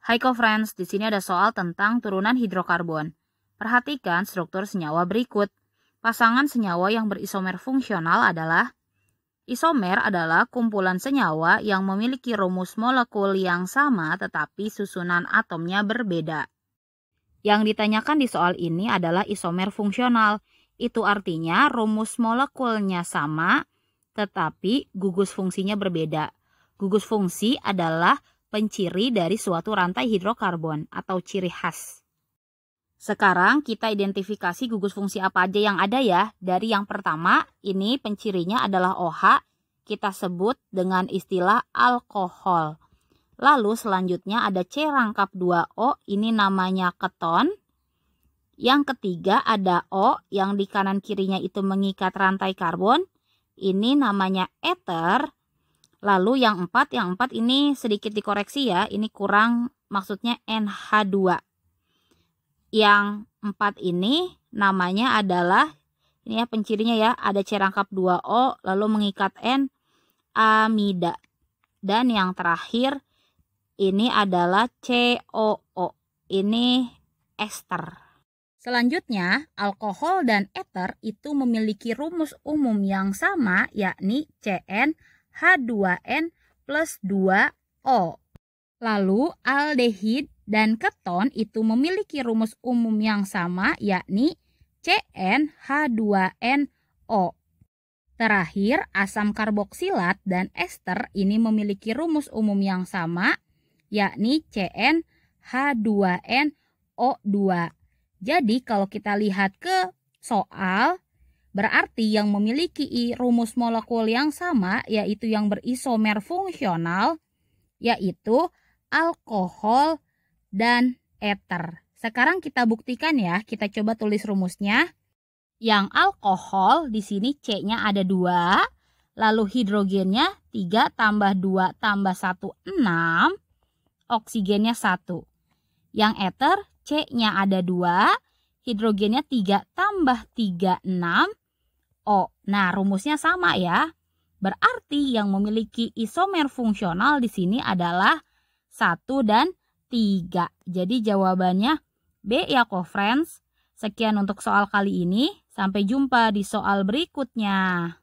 Hai friends, di sini ada soal tentang turunan hidrokarbon. Perhatikan struktur senyawa berikut. Pasangan senyawa yang berisomer fungsional adalah Isomer adalah kumpulan senyawa yang memiliki rumus molekul yang sama tetapi susunan atomnya berbeda. Yang ditanyakan di soal ini adalah isomer fungsional. Itu artinya rumus molekulnya sama tetapi gugus fungsinya berbeda. Gugus fungsi adalah penciri dari suatu rantai hidrokarbon atau ciri khas. Sekarang kita identifikasi gugus fungsi apa aja yang ada ya. Dari yang pertama, ini pencirinya adalah OH, kita sebut dengan istilah alkohol. Lalu selanjutnya ada C rangkap 2O, ini namanya keton. Yang ketiga ada O yang di kanan kirinya itu mengikat rantai karbon. Ini namanya eter. Lalu yang empat, yang empat ini sedikit dikoreksi ya, ini kurang maksudnya NH2. Yang empat ini namanya adalah ini ya pencirinya ya, ada C rangkap 2O lalu mengikat N amida. Dan yang terakhir ini adalah COO. Ini ester. Selanjutnya, alkohol dan eter itu memiliki rumus umum yang sama yakni CN H2N plus 2O. Lalu aldehid dan keton itu memiliki rumus umum yang sama yakni CnH2NO. Terakhir, asam karboksilat dan ester ini memiliki rumus umum yang sama yakni CnH2NO2. Jadi kalau kita lihat ke soal Berarti yang memiliki I rumus molekul yang sama yaitu yang berisomer fungsional yaitu alkohol dan eter. Sekarang kita buktikan ya, kita coba tulis rumusnya. Yang alkohol di sini C-nya ada 2, lalu hidrogennya 3 tambah 2 tambah 1, 6, oksigennya 1. Yang eter C-nya ada 2, hidrogennya 3 tambah 3, 6, O. Nah, rumusnya sama ya. Berarti yang memiliki isomer fungsional di sini adalah 1 dan 3. Jadi jawabannya B ya kok friends. Sekian untuk soal kali ini. Sampai jumpa di soal berikutnya.